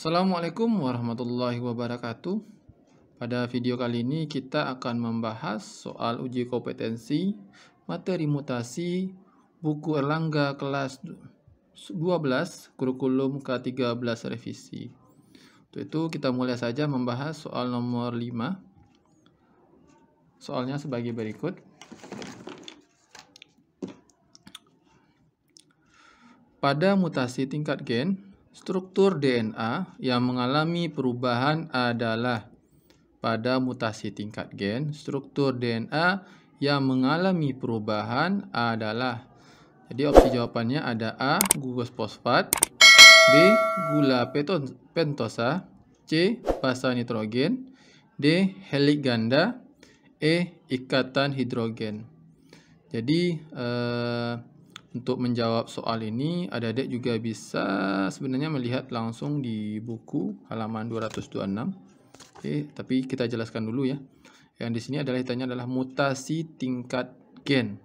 Assalamualaikum warahmatullahi wabarakatuh. Pada video kali ini kita akan membahas soal uji kompetensi materi mutasi buku Erlangga kelas 12 kurikulum K13 revisi. Untuk itu kita mulai saja membahas soal nomor 5. Soalnya sebagai berikut. Pada mutasi tingkat gen, Struktur DNA yang mengalami perubahan adalah pada mutasi tingkat gen, struktur DNA yang mengalami perubahan adalah jadi opsi jawabannya ada A, gugus fosfat, B, gula pentosa, C, basa nitrogen, D, helik ganda, E, ikatan hidrogen. Jadi eh, untuk menjawab soal ini, adik-adik juga bisa sebenarnya melihat langsung di buku halaman 226. Oke, tapi kita jelaskan dulu ya. Yang di sini adalah ditanya adalah mutasi tingkat gen.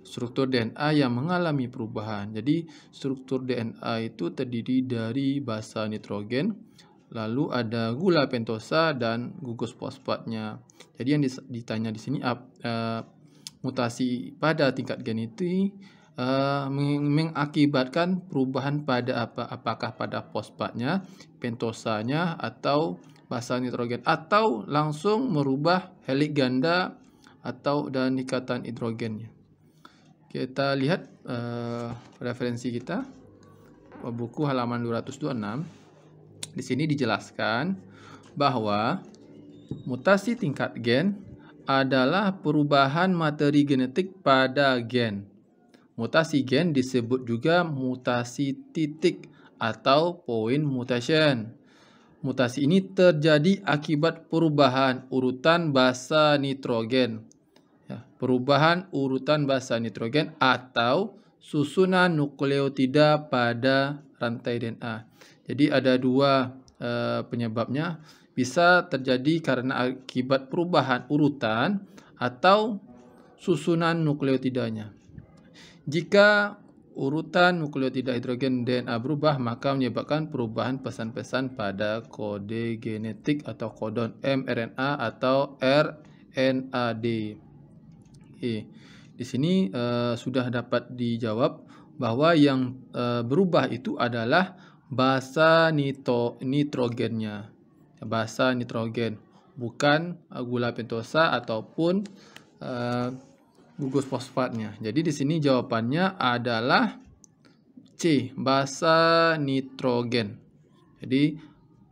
Struktur DNA yang mengalami perubahan. Jadi, struktur DNA itu terdiri dari basa nitrogen, lalu ada gula pentosa dan gugus fosfatnya. Jadi yang ditanya di sini apa eh, mutasi pada tingkat genetik uh, mengakibatkan perubahan pada apa apakah pada fosfatnya, pentosanya atau basa nitrogen atau langsung merubah helik ganda atau dan ikatan hidrogennya. Kita lihat uh, referensi kita oh, buku halaman 226. Di sini dijelaskan bahwa mutasi tingkat gen adalah perubahan materi genetik pada gen. Mutasi gen disebut juga mutasi titik atau point mutation. Mutasi ini terjadi akibat perubahan urutan basa nitrogen. Ya, perubahan urutan basa nitrogen atau susunan nukleotida pada rantai DNA. Jadi ada dua e, penyebabnya bisa terjadi karena akibat perubahan urutan atau susunan nukleotidanya. Jika urutan nukleotida hidrogen DNA berubah, maka menyebabkan perubahan pesan-pesan pada kode genetik atau kodon mRNA atau RNAD. Oke. Di sini e, sudah dapat dijawab bahwa yang e, berubah itu adalah basa nitro, nitrogennya basa nitrogen, bukan eh, gula pentosa ataupun uh, gugus fosfatnya. Jadi di sini jawabannya adalah C, basa nitrogen. Jadi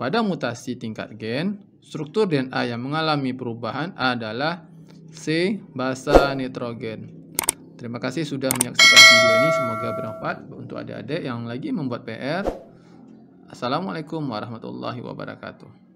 pada mutasi tingkat gen, struktur DNA yang mengalami perubahan adalah C, basa nitrogen. Terima kasih sudah menyaksikan video ini. Semoga bermanfaat untuk adik-adik yang lagi membuat PR. Assalamualaikum warahmatullahi wabarakatuh.